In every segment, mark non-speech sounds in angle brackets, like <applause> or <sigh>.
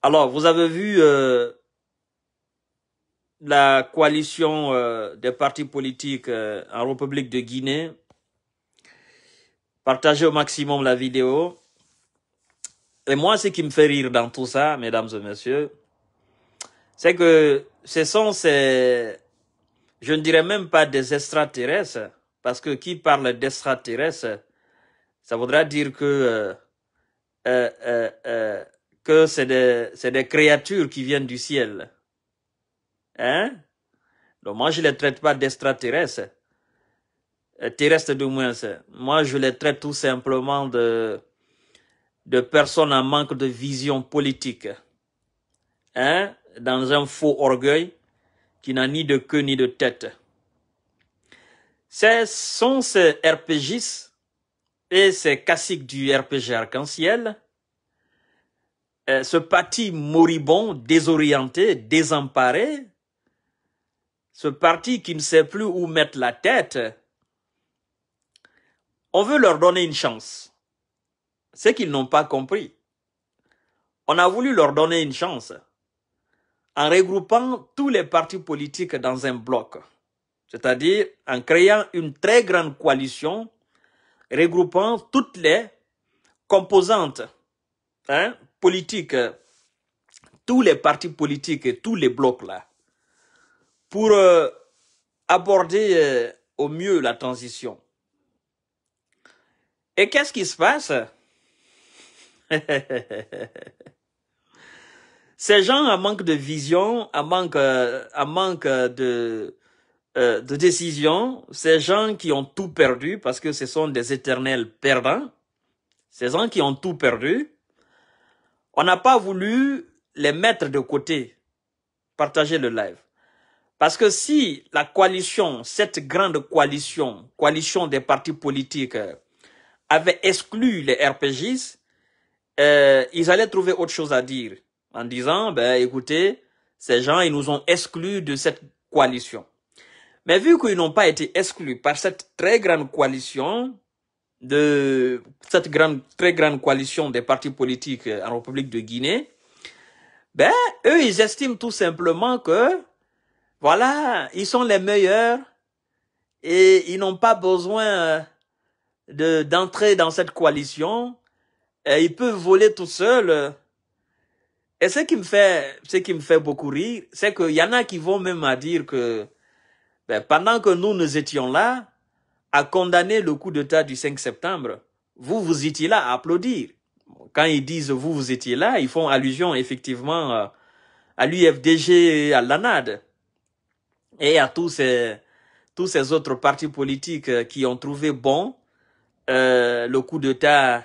Alors, vous avez vu euh, la coalition euh, des partis politiques euh, en République de Guinée. Partagez au maximum la vidéo. Et moi, ce qui me fait rire dans tout ça, mesdames et messieurs, c'est que ce sont ces, je ne dirais même pas des extraterrestres, parce que qui parle d'extraterrestres, ça voudra dire que que c'est des, créatures qui viennent du ciel. Hein? Donc moi, je les traite pas d'extraterrestres. Euh, terrestres du moins. Moi, je les traite tout simplement de, de personnes en manque de vision politique. Hein? Dans un faux orgueil qui n'a ni de queue ni de tête. Ce sont ces RPGs et ces classiques du RPG arc-en-ciel euh, ce parti moribond, désorienté, désemparé, ce parti qui ne sait plus où mettre la tête, on veut leur donner une chance. C'est qu'ils n'ont pas compris. On a voulu leur donner une chance en regroupant tous les partis politiques dans un bloc, c'est-à-dire en créant une très grande coalition regroupant toutes les composantes hein, politique, tous les partis politiques et tous les blocs là, pour euh, aborder euh, au mieux la transition. Et qu'est-ce qui se passe <laughs> Ces gens à manque de vision, à manque, à euh, manque de, de décision, ces gens qui ont tout perdu parce que ce sont des éternels perdants, ces gens qui ont tout perdu, on n'a pas voulu les mettre de côté, partager le live. Parce que si la coalition, cette grande coalition, coalition des partis politiques, euh, avait exclu les RPGs, euh, ils allaient trouver autre chose à dire en disant, ben écoutez, ces gens, ils nous ont exclus de cette coalition. Mais vu qu'ils n'ont pas été exclus par cette très grande coalition, de cette grande, très grande coalition des partis politiques en République de Guinée, ben, eux, ils estiment tout simplement que, voilà, ils sont les meilleurs et ils n'ont pas besoin euh, de, d'entrer dans cette coalition. Et ils peuvent voler tout seuls. Et ce qui me fait, ce qui me fait beaucoup rire, c'est qu'il y en a qui vont même à dire que, ben, pendant que nous, nous étions là, a condamné le coup d'État du 5 septembre, vous, vous étiez là à applaudir. Quand ils disent vous, vous étiez là, ils font allusion effectivement euh, à l'UFDG, à l'ANAD et à tous ces, tous ces autres partis politiques euh, qui ont trouvé bon euh, le coup d'État,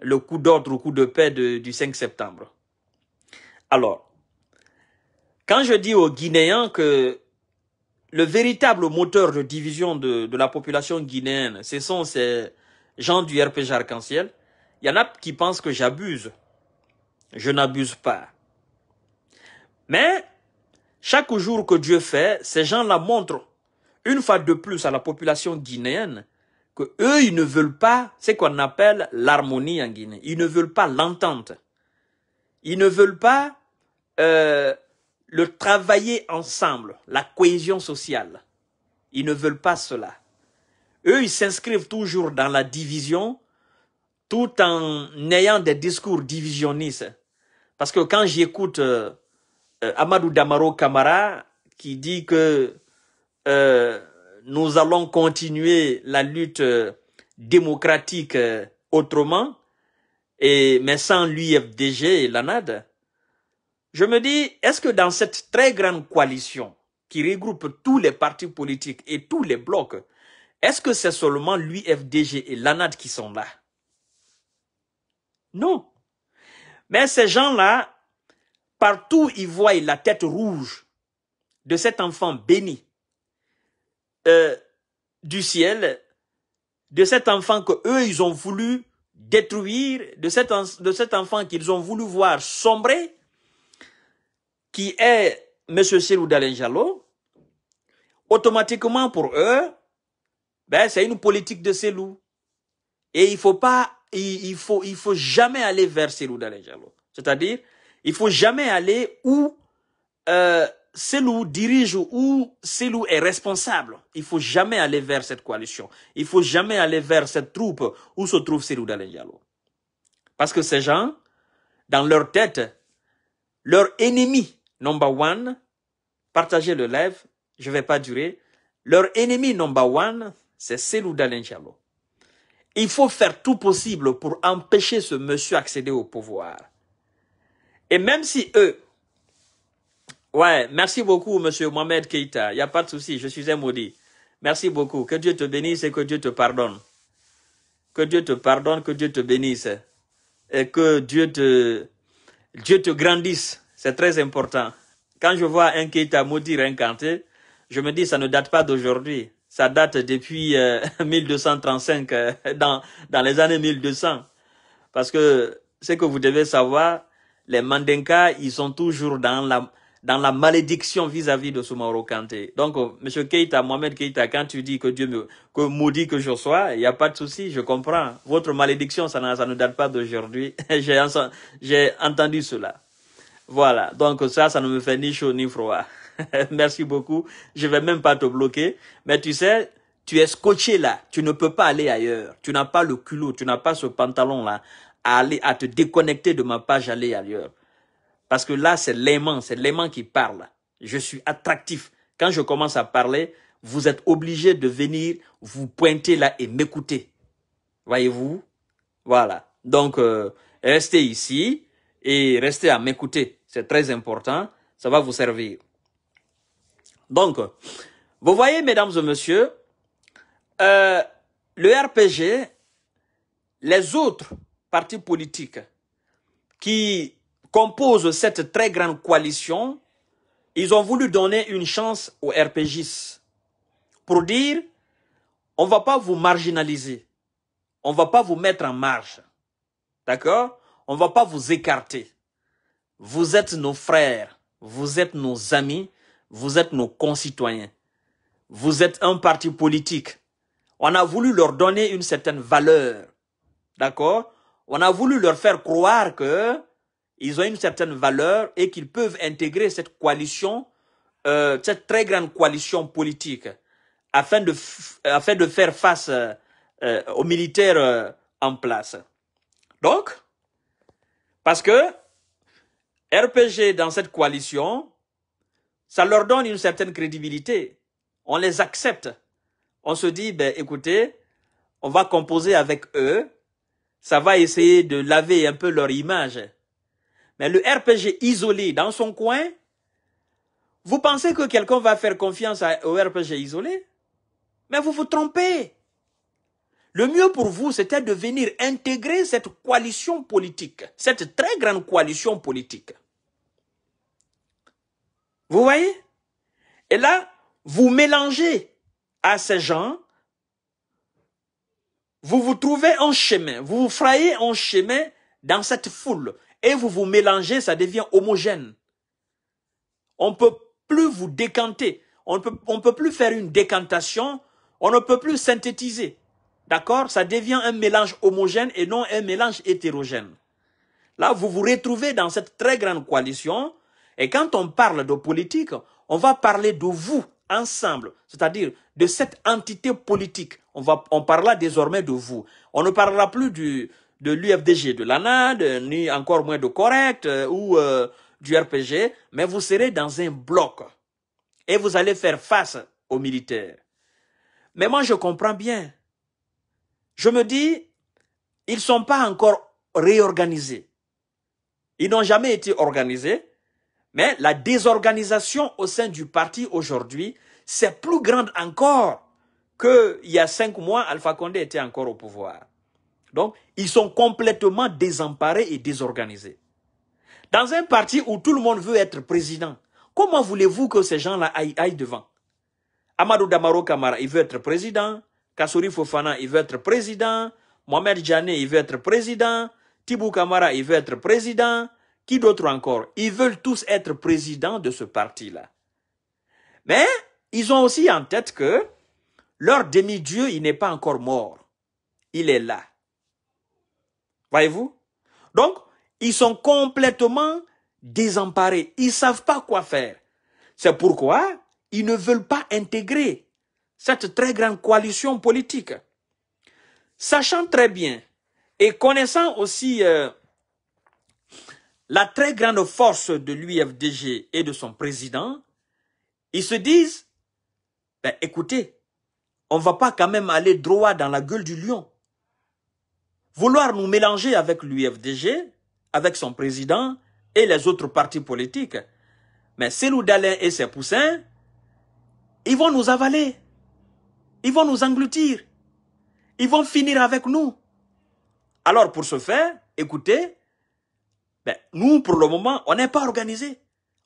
le coup d'ordre, le coup de paix du 5 septembre. Alors, quand je dis aux Guinéens que le véritable moteur de division de, de la population guinéenne, ce sont ces gens du RPG Arc-en-Ciel. Il y en a qui pensent que j'abuse. Je n'abuse pas. Mais chaque jour que Dieu fait, ces gens-là montrent une fois de plus à la population guinéenne que eux, ils ne veulent pas ce qu'on appelle l'harmonie en Guinée. Ils ne veulent pas l'entente. Ils ne veulent pas euh, le travailler ensemble, la cohésion sociale. Ils ne veulent pas cela. Eux, ils s'inscrivent toujours dans la division tout en ayant des discours divisionnistes. Parce que quand j'écoute euh, euh, Amadou Damaro Kamara qui dit que euh, nous allons continuer la lutte démocratique autrement, et, mais sans l'UFDG et l'ANAD, je me dis, est-ce que dans cette très grande coalition qui regroupe tous les partis politiques et tous les blocs, est-ce que c'est seulement l'UFDG et l'ANAD qui sont là Non. Mais ces gens-là, partout ils voient la tête rouge de cet enfant béni euh, du ciel, de cet enfant que eux ils ont voulu détruire, de de cet enfant qu'ils ont voulu voir sombrer, qui est M. Selou Dalenjalo, automatiquement pour eux, ben, c'est une politique de Selou. Et il faut il, faut, il faut jamais aller vers Selou Dalenjalo. C'est-à-dire, il ne faut jamais aller où euh, Selou dirige ou Selou est responsable. Il ne faut jamais aller vers cette coalition. Il ne faut jamais aller vers cette troupe où se trouve Selou Dalenjalo. Parce que ces gens, dans leur tête, leur ennemi, number one, partagez le live, je ne vais pas durer. Leur ennemi number one, c'est Selou Il faut faire tout possible pour empêcher ce monsieur d'accéder au pouvoir. Et même si eux, ouais, merci beaucoup, monsieur Mohamed Keita, il n'y a pas de souci, je suis un maudit. Merci beaucoup, que Dieu te bénisse et que Dieu te pardonne. Que Dieu te pardonne, que Dieu te bénisse et que Dieu te, Dieu te grandisse c'est très important. Quand je vois un Keita maudit un je me dis ça ne date pas d'aujourd'hui. Ça date depuis 1235, euh, <laughs> euh, dans, dans les années 1200. Parce que ce que vous devez savoir, les Mandenka, ils sont toujours dans la, dans la malédiction vis-à-vis de Soumauro Kanté. Donc, euh, Monsieur Keita, Mohamed Keita, quand tu dis que Dieu me que maudit que je sois, il n'y a pas de souci, je comprends. Votre malédiction, ça, ça ne date pas d'aujourd'hui. <laughs> J'ai entendu cela. Voilà, donc ça, ça ne me fait ni chaud ni froid. <laughs> Merci beaucoup. Je vais même pas te bloquer. Mais tu sais, tu es scotché là. Tu ne peux pas aller ailleurs. Tu n'as pas le culot, tu n'as pas ce pantalon là à aller, à te déconnecter de ma page, aller ailleurs. Parce que là, c'est l'aimant, c'est l'aimant qui parle. Je suis attractif. Quand je commence à parler, vous êtes obligé de venir vous pointer là et m'écouter. Voyez-vous? Voilà. Donc, euh, restez ici et restez à m'écouter. C'est très important. Ça va vous servir. Donc, vous voyez, mesdames et messieurs, euh, le RPG, les autres partis politiques qui composent cette très grande coalition, ils ont voulu donner une chance au RPGs pour dire, on ne va pas vous marginaliser, on ne va pas vous mettre en marge. D'accord on ne va pas vous écarter. Vous êtes nos frères, vous êtes nos amis, vous êtes nos concitoyens. Vous êtes un parti politique. On a voulu leur donner une certaine valeur. D'accord On a voulu leur faire croire que ils ont une certaine valeur et qu'ils peuvent intégrer cette coalition, euh, cette très grande coalition politique, afin de, afin de faire face euh, euh, aux militaires en place. Donc, parce que RPG dans cette coalition, ça leur donne une certaine crédibilité. On les accepte. On se dit, ben, écoutez, on va composer avec eux. Ça va essayer de laver un peu leur image. Mais le RPG isolé dans son coin, vous pensez que quelqu'un va faire confiance au RPG isolé? Mais vous vous trompez. Le mieux pour vous, c'était de venir intégrer cette coalition politique, cette très grande coalition politique. Vous voyez Et là, vous mélangez à ces gens, vous vous trouvez en chemin, vous vous frayez en chemin dans cette foule et vous vous mélangez, ça devient homogène. On ne peut plus vous décanter, on ne peut, peut plus faire une décantation, on ne peut plus synthétiser. D'accord Ça devient un mélange homogène et non un mélange hétérogène. Là, vous vous retrouvez dans cette très grande coalition. Et quand on parle de politique, on va parler de vous ensemble, c'est-à-dire de cette entité politique. On, va, on parlera désormais de vous. On ne parlera plus du, de l'UFDG, de l'ANAD, ni encore moins de Correct euh, ou euh, du RPG, mais vous serez dans un bloc et vous allez faire face aux militaires. Mais moi, je comprends bien. Je me dis, ils ne sont pas encore réorganisés. Ils n'ont jamais été organisés, mais la désorganisation au sein du parti aujourd'hui, c'est plus grande encore qu'il y a cinq mois, Alpha Condé était encore au pouvoir. Donc, ils sont complètement désemparés et désorganisés. Dans un parti où tout le monde veut être président, comment voulez-vous que ces gens-là aillent, devant Amadou Damaro Kamara, il veut être président. Kassouri Fofana, il veut être président. Mohamed Jané, il veut être président. Thibou Kamara, il veut être président. Qui d'autre encore Ils veulent tous être présidents de ce parti-là. Mais ils ont aussi en tête que leur demi-dieu, il n'est pas encore mort. Il est là. Voyez-vous Donc, ils sont complètement désemparés. Ils savent pas quoi faire. C'est pourquoi ils ne veulent pas intégrer cette très grande coalition politique, sachant très bien et connaissant aussi euh, la très grande force de l'UFDG et de son président, ils se disent, ben, écoutez, on va pas quand même aller droit dans la gueule du lion. Vouloir nous mélanger avec l'UFDG, avec son président et les autres partis politiques, mais Selou Dalin et ses poussins, ils vont nous avaler. Ils vont nous engloutir. Ils vont finir avec nous. Alors pour ce faire, écoutez, ben, nous pour le moment, on n'est pas organisé.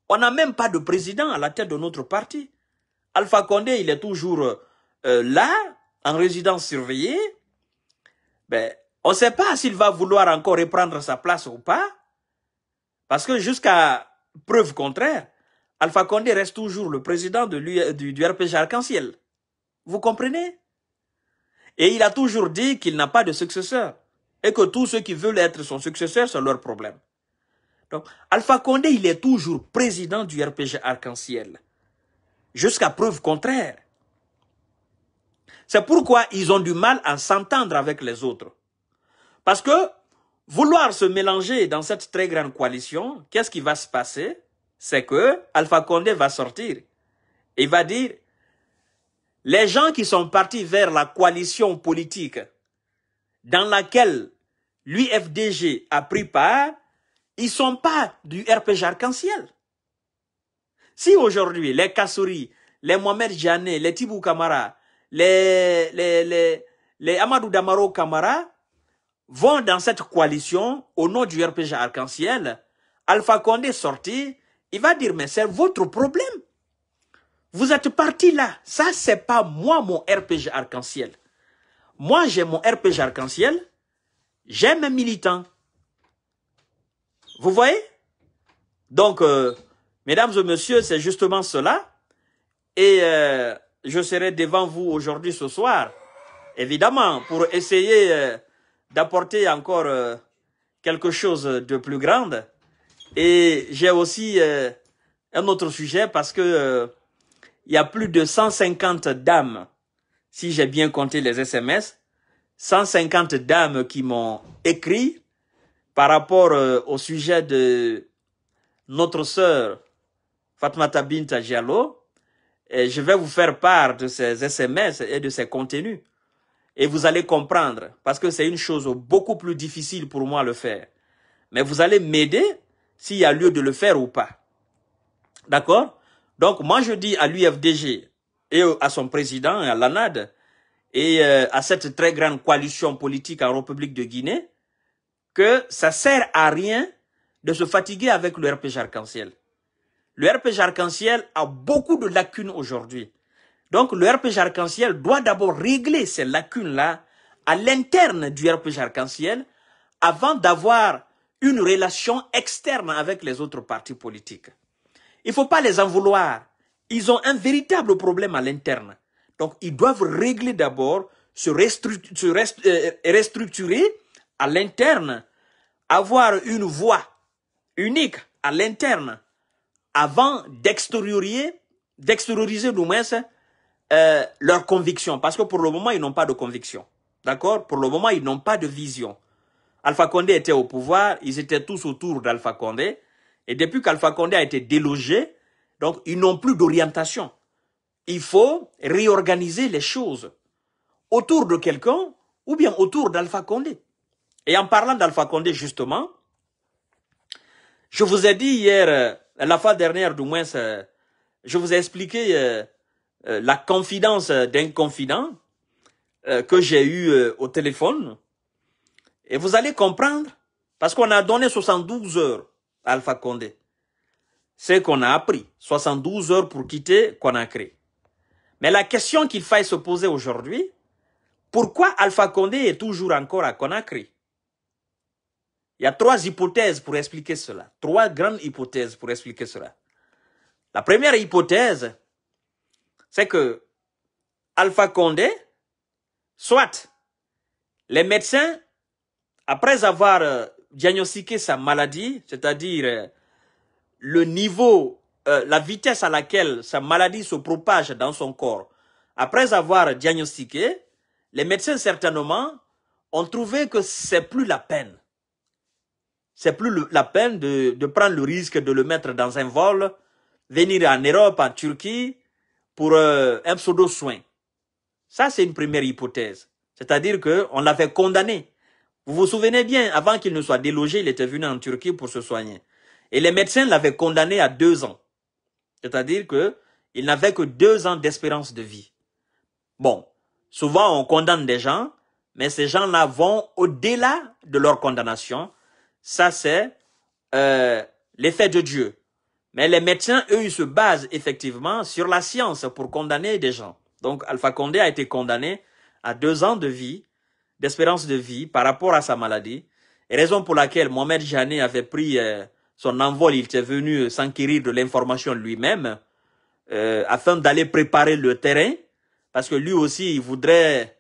On n'a même pas de président à la tête de notre parti. Alpha Condé, il est toujours euh, là, en résidence surveillée. Ben, on ne sait pas s'il va vouloir encore reprendre sa place ou pas. Parce que jusqu'à preuve contraire, Alpha Condé reste toujours le président du, du RPG Arc-en-Ciel. Vous comprenez Et il a toujours dit qu'il n'a pas de successeur et que tous ceux qui veulent être son successeur, c'est leur problème. Donc, Alpha Condé, il est toujours président du RPG Arc-en-Ciel. Jusqu'à preuve contraire. C'est pourquoi ils ont du mal à s'entendre avec les autres. Parce que vouloir se mélanger dans cette très grande coalition, qu'est-ce qui va se passer C'est que Alpha Condé va sortir. Il va dire, les gens qui sont partis vers la coalition politique dans laquelle l'UFDG a pris part, ils sont pas du RPG arc-en-ciel. Si aujourd'hui, les Kassouri, les Mohamed Jané, les Tibou Kamara, les, les, Amadou Damaro Kamara vont dans cette coalition au nom du RPG arc-en-ciel, Alpha Condé sorti, il va dire, mais c'est votre problème. Vous êtes parti là. Ça, c'est pas moi, mon RPG arc-en-ciel. Moi, j'ai mon RPG arc-en-ciel. J'ai mes militants. Vous voyez Donc, euh, mesdames et messieurs, c'est justement cela. Et euh, je serai devant vous aujourd'hui, ce soir, évidemment, pour essayer euh, d'apporter encore quelque chose de plus grande. Et j'ai aussi un autre sujet parce que il y a plus de 150 dames, si j'ai bien compté les SMS, 150 dames qui m'ont écrit par rapport euh, au sujet de notre sœur Fatmata Binta Diallo. Et je vais vous faire part de ces SMS et de ces contenus. Et vous allez comprendre, parce que c'est une chose beaucoup plus difficile pour moi de le faire. Mais vous allez m'aider s'il y a lieu de le faire ou pas. D'accord donc moi je dis à l'UFDG et à son président, à l'ANAD, et euh, à cette très grande coalition politique en République de Guinée, que ça sert à rien de se fatiguer avec le RPG arc-en-ciel. Le RPG arc-en-ciel a beaucoup de lacunes aujourd'hui. Donc le RPG arc-en-ciel doit d'abord régler ces lacunes-là à l'interne du RPG arc-en-ciel avant d'avoir une relation externe avec les autres partis politiques. Il ne faut pas les en vouloir. Ils ont un véritable problème à l'interne. Donc, ils doivent régler d'abord, se, euh, restructurer, à l'interne, avoir une voix unique à l'interne, avant d'extérioriser, d'extérioriser du moins euh, leurs convictions. Parce que pour le moment, ils n'ont pas de conviction. D'accord Pour le moment, ils n'ont pas de vision. Alpha Condé était au pouvoir, ils étaient tous autour d'Alpha Condé. Et depuis qu'Alpha Condé a été délogé, donc ils n'ont plus d'orientation. Il faut réorganiser les choses autour de quelqu'un ou bien autour d'Alpha Condé. Et en parlant d'Alpha Condé, justement, je vous ai dit hier, euh, la fois dernière du moins, euh, je vous ai expliqué euh, la confidence d'un confident que j'ai eu au téléphone. Et vous allez comprendre, parce qu'on a donné 72 heures Alpha Condé. C'est qu'on a appris 72 heures pour quitter Conakry. Mais la question qu'il faille se poser aujourd'hui, pourquoi Alpha Condé est toujours encore à Conakry Il y a trois hypothèses pour expliquer cela. Trois grandes hypothèses pour expliquer cela. La première hypothèse, c'est que Alpha Condé, soit les médecins, après avoir euh, diagnostiquer sa maladie, c'est-à-dire euh, le niveau, euh, la vitesse à laquelle sa maladie se propage dans son corps. Après avoir diagnostiqué, les médecins certainement ont trouvé que c'est plus la peine. C'est plus la peine de, prendre le risque de le mettre dans un vol, venir en Europe, en Turquie, pour euh, un pseudo-soin. Ça, c'est une première hypothèse. C'est-à-dire qu'on l'avait condamné vous vous souvenez bien, avant qu'il ne soit délogé, il était venu en Turquie pour se soigner. Et les médecins l'avaient condamné à deux ans. C'est-à-dire que il n'avait que deux ans d'espérance de vie. Bon, souvent on condamne des gens, mais ces gens-là vont au-delà de leur condamnation. Ça, c'est euh, l'effet de Dieu. Mais les médecins, eux, ils se basent effectivement sur la science pour condamner des gens. Donc Alpha Condé a été condamné à deux ans de vie d'espérance de vie par rapport à sa maladie, raison pour laquelle Mohamed Janet avait pris euh, son envol, il était venu euh, s'enquérir de l'information lui-même euh, afin d'aller préparer le terrain, parce que lui aussi, il voudrait,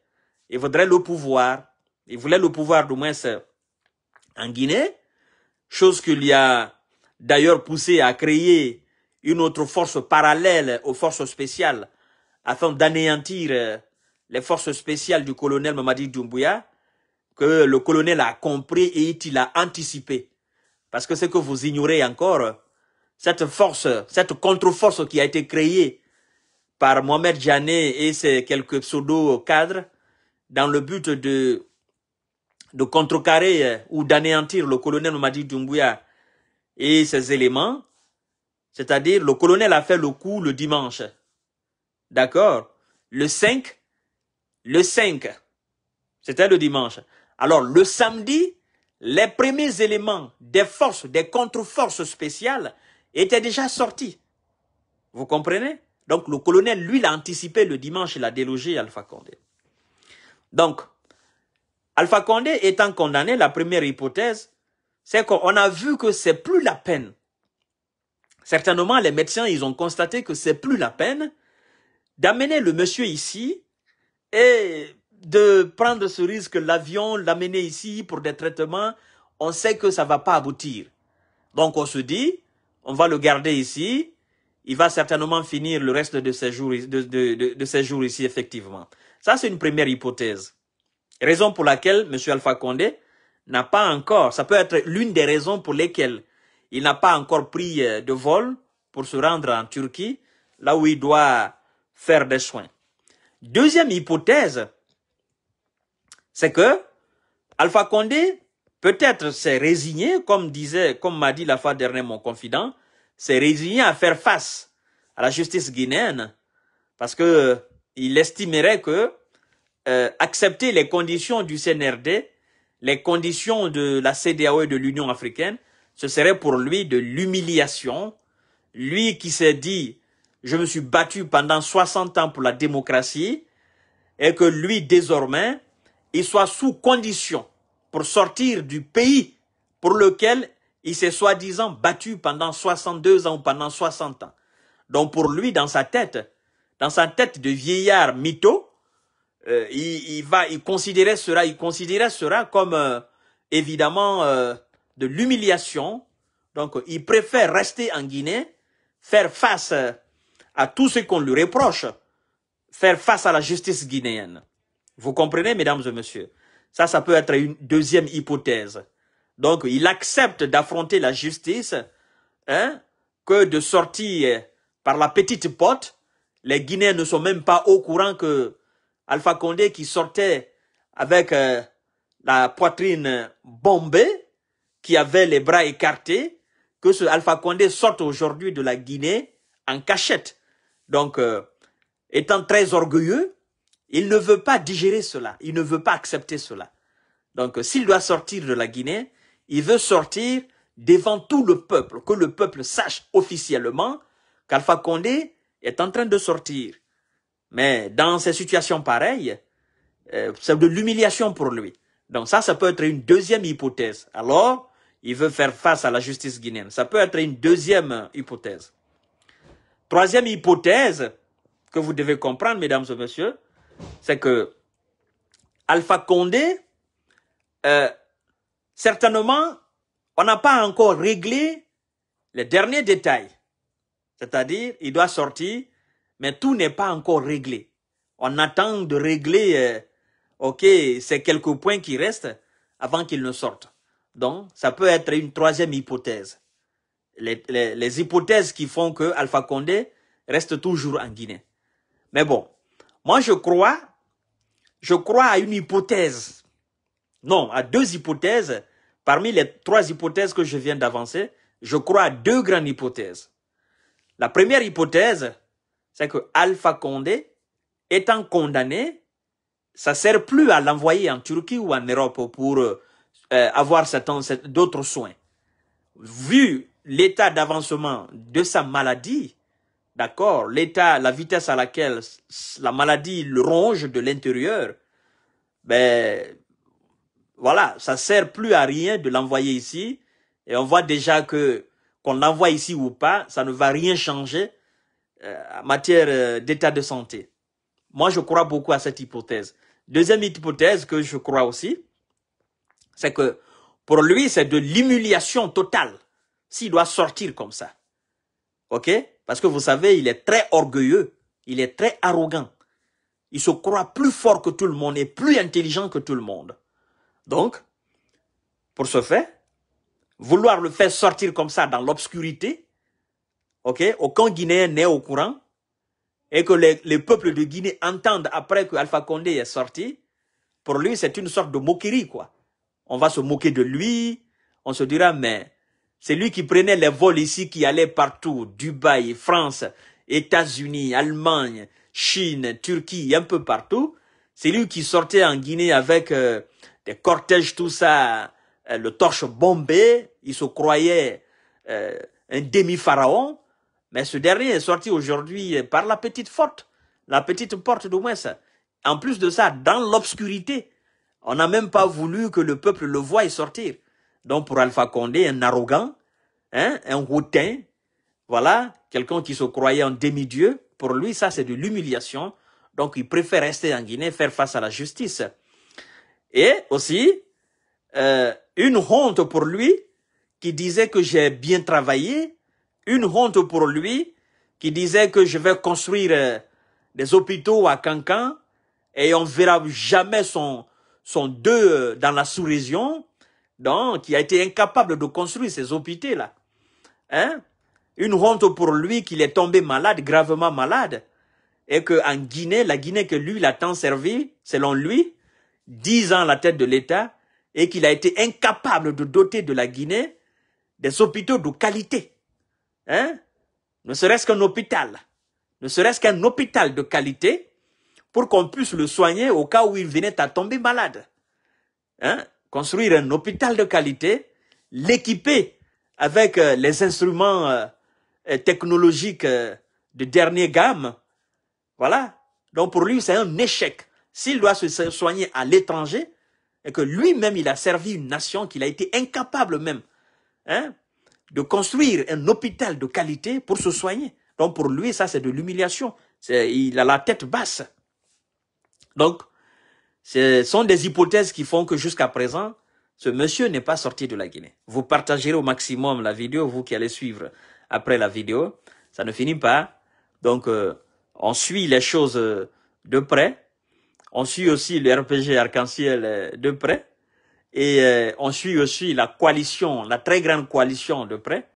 il voudrait le pouvoir, il voulait le pouvoir du moins en Guinée, chose qu'il lui a d'ailleurs poussé à créer une autre force parallèle aux forces spéciales afin d'anéantir les forces spéciales du colonel Mamadi Doumbouya, que le colonel a compris et il a anticipé. Parce que ce que vous ignorez encore, cette force, cette contre-force qui a été créée par Mohamed Djané et ses quelques pseudo-cadres dans le but de, de contrecarrer ou d'anéantir le colonel Mamadi Doumbouya et ses éléments. C'est-à-dire, le colonel a fait le coup le dimanche. D'accord Le 5, le 5, c'était le dimanche. Alors le samedi, les premiers éléments des forces, des contre-forces spéciales étaient déjà sortis. Vous comprenez Donc le colonel, lui, l'a anticipé le dimanche, il a délogé Alpha Condé. Donc, Alpha Condé étant condamné, la première hypothèse, c'est qu'on a vu que c'est plus la peine. Certainement, les médecins, ils ont constaté que c'est plus la peine d'amener le monsieur ici et de prendre ce risque, l'avion, l'amener ici pour des traitements, on sait que ça va pas aboutir. Donc on se dit, on va le garder ici, il va certainement finir le reste de ses jours, ses jours ici, effectivement. Ça, c'est une première hypothèse. Raison pour laquelle M. Alpha Condé n'a pas encore, ça peut être l'une des raisons pour lesquelles il n'a pas encore pris euh, de vol pour se rendre en Turquie, là où il doit faire des soins. Deuxième hypothèse, c'est que Alpha Condé peut-être s'est résigné, comme disait, comme m'a dit la fois dernière mon confident, s'est résigné à faire face à la justice guinéenne parce que il estimerait que euh, accepter les conditions du CNRD, les conditions de la CDAO et de l'Union africaine, ce serait pour lui de l'humiliation. Lui qui s'est dit je me suis battu pendant 60 ans pour la démocratie et que lui, désormais, il soit sous condition pour sortir du pays pour lequel il s'est soi-disant battu pendant 62 ans ou pendant 60 ans. Donc pour lui, dans sa tête, dans sa tête de vieillard mytho, euh, il, va, il considérait cela, il considérait cela comme euh, évidemment euh, de l'humiliation. Donc il préfère rester en Guinée, faire face à tout ce qu'on lui reproche, faire face à la justice guinéenne. Vous comprenez, mesdames et messieurs Ça, ça peut être une deuxième hypothèse. Donc, il accepte d'affronter la justice hein, que de sortir par la petite porte. Les Guinéens ne sont même pas au courant que Alpha Condé, qui sortait avec euh, la poitrine bombée, qui avait les bras écartés, que ce Alpha Condé sorte aujourd'hui de la Guinée en cachette. Donc, euh, étant très orgueilleux, il ne veut pas digérer cela, il ne veut pas accepter cela. Donc, euh, s'il doit sortir de la Guinée, il veut sortir devant tout le peuple, que le peuple sache officiellement qu'Alpha Condé est en train de sortir. Mais dans ces situations pareilles, euh, c'est de l'humiliation pour lui. Donc ça, ça peut être une deuxième hypothèse. Alors, il veut faire face à la justice guinéenne. Ça peut être une deuxième hypothèse. Troisième hypothèse que vous devez comprendre, mesdames et messieurs, c'est que Alpha Condé, euh, certainement, on n'a pas encore réglé les derniers détails. C'est-à-dire, il doit sortir, mais tout n'est pas encore réglé. On attend de régler, euh, ok, ces quelques points qui restent avant qu'il ne sorte. Donc, ça peut être une troisième hypothèse les, hypothèses qui font que Alpha Condé reste toujours en Guinée. Mais bon, moi je crois, je crois à une hypothèse. Non, à deux hypothèses. Parmi les trois hypothèses que je viens d'avancer, je crois à deux grandes hypothèses. La première hypothèse, c'est que Alpha Condé, étant condamné, ça sert plus à l'envoyer en Turquie ou en Europe pour euh, avoir avoir d'autres soins. Vu l'état d'avancement de sa maladie, d'accord, l'état, la vitesse à laquelle la maladie le ronge de l'intérieur, ben voilà, ça sert plus à rien de l'envoyer ici. Et on voit déjà que qu'on l'envoie ici ou pas, ça ne va rien changer euh, en matière euh, d'état de santé. Moi, je crois beaucoup à cette hypothèse. Deuxième hypothèse que je crois aussi, c'est que pour lui, c'est de l'humiliation totale s'il doit sortir comme ça. OK Parce que vous savez, il est très orgueilleux, il est très arrogant. Il se croit plus fort que tout le monde et plus intelligent que tout le monde. Donc, pour ce fait, vouloir le faire sortir comme ça dans l'obscurité, OK Aucun Guinéen n'est au courant et que les, peuples de Guinée entendent après que Alpha Condé est sorti, pour lui, c'est une sorte de moquerie, quoi. On va se moquer de lui, on se dira, mais c'est lui qui prenait les vols ici, qui allait partout, Dubaï, France, États-Unis, Allemagne, Chine, Turquie, un peu partout. C'est lui qui sortait en Guinée avec euh, des cortèges, tout ça, euh, le torche bombé. Il se croyait euh, un demi-pharaon. Mais ce dernier est sorti aujourd'hui par la petite porte, la petite porte d'Ouest. En plus de ça, dans l'obscurité, on n'a même pas voulu que le peuple le voie sortir. Donc pour Alpha Condé, un arrogant, hein, un routin, voilà, quelqu'un qui se croyait un demi-dieu, pour lui ça c'est de l'humiliation. Donc il préfère rester en Guinée, faire face à la justice. Et aussi, euh, une honte pour lui qui disait que j'ai bien travaillé, une honte pour lui qui disait que je vais construire euh, des hôpitaux à Cancan et on verra jamais son, son deux euh, dans la sous-région donc qui a été incapable de construire ces hôpitaux-là. Hein? Une honte pour lui qu'il est tombé malade, gravement malade, et que en Guinée, la Guinée que lui, il a tant servi, selon lui, dix ans à la tête de l'État, et qu'il a été incapable de doter de la Guinée des hôpitaux de qualité. Hein? Ne serait-ce qu'un hôpital, ne serait-ce qu'un hôpital de qualité, pour qu'on puisse le soigner au cas où il venait à tomber malade. Hein? construire un hôpital de qualité, l'équiper avec euh, les instruments euh, technologiques euh, de dernière gamme. Voilà. Donc pour lui, c'est un échec. S'il doit se soigner à l'étranger, et que lui-même, il a servi une nation qu'il a été incapable même hein, de construire un hôpital de qualité pour se soigner. Donc pour lui, ça c'est de l'humiliation. Il a la tête basse. Donc ce sont des hypothèses qui font que jusqu'à présent, ce monsieur n'est pas sorti de la Guinée. Vous partagerez au maximum la vidéo, vous qui allez suivre après la vidéo. Ça ne finit pas. Donc, euh, on suit les choses euh, de près. On suit aussi le RPG Arc-en-Ciel euh, de près. Et on suit aussi la coalition, la très grande coalition de près.